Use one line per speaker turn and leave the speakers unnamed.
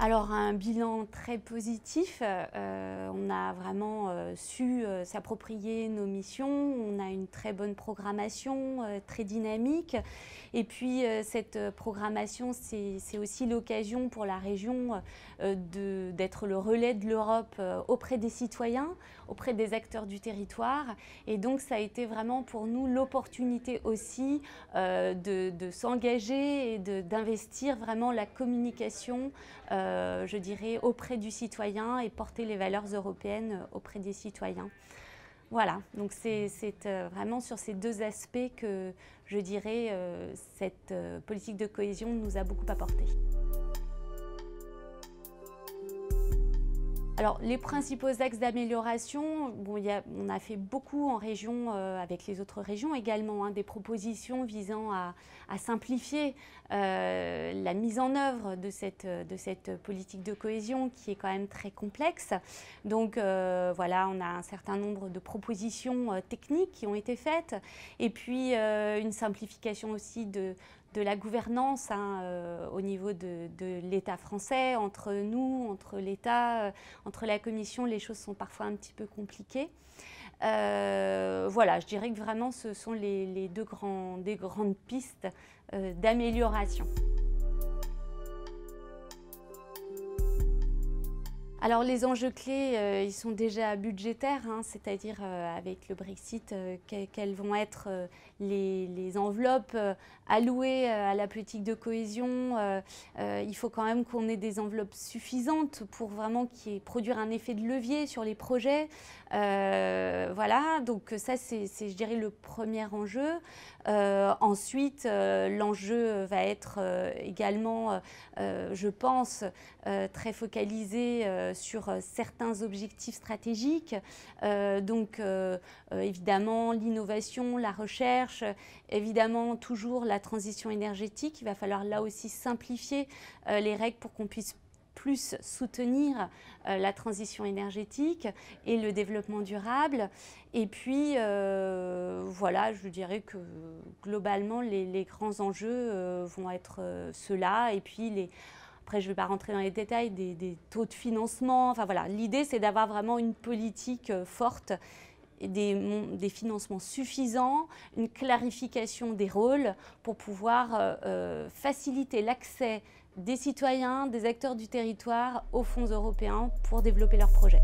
Alors un bilan très positif, euh, euh, on a vraiment euh, su s'approprier nos missions, on a une très bonne programmation, très dynamique, et puis cette programmation c'est aussi l'occasion pour la région d'être le relais de l'Europe auprès des citoyens, auprès des acteurs du territoire, et donc ça a été vraiment pour nous l'opportunité aussi de, s'engager et d'investir vraiment la communication. Euh, je dirais, auprès du citoyen et porter les valeurs européennes auprès des citoyens. Voilà, donc c'est euh, vraiment sur ces deux aspects que, je dirais, euh, cette politique de cohésion nous a beaucoup apporté. Alors, les principaux axes d'amélioration, bon, on a fait beaucoup en région, euh, avec les autres régions également, hein, des propositions visant à, simplifier euh, la mise en œuvre de cette, de cette politique de cohésion qui est quand même très complexe. Donc, euh, voilà, on a un certain nombre de propositions techniques qui ont été faites et puis une simplification aussi de, de la gouvernance hein, euh, au niveau de, l'État français, entre nous, entre l'État, euh, entre la Commission, les choses sont parfois un petit peu compliquées. Euh, voilà, je dirais que vraiment ce sont les, deux grands, grandes pistes d'amélioration. Alors les enjeux clés, euh, ils sont déjà budgétaires, hein, c'est-à-dire euh, avec le Brexit, euh, quelles vont être les, enveloppes allouées à la politique de cohésion. il faut quand même qu'on ait des enveloppes suffisantes pour vraiment produire un effet de levier sur les projets. voilà, donc ça c'est, je dirais, le premier enjeu. ensuite, l'enjeu va être également, je pense, très focalisé sur euh, certains objectifs stratégiques, euh, donc euh, évidemment l'innovation, la recherche, évidemment toujours la transition énergétique. Il va falloir là aussi simplifier les règles pour qu'on puisse plus soutenir la transition énergétique et le développement durable. Et puis, voilà, je dirais que globalement, les, grands enjeux vont être ceux-là. Et puis, les, après, je ne vais pas rentrer dans les détails des, taux de financement. Enfin l'idée, c'est d'avoir vraiment une politique euh, forte des, des, financements suffisants, une clarification des rôles pour pouvoir euh, euh, faciliter l'accès des citoyens, des acteurs du territoire aux fonds européens pour développer leurs projets.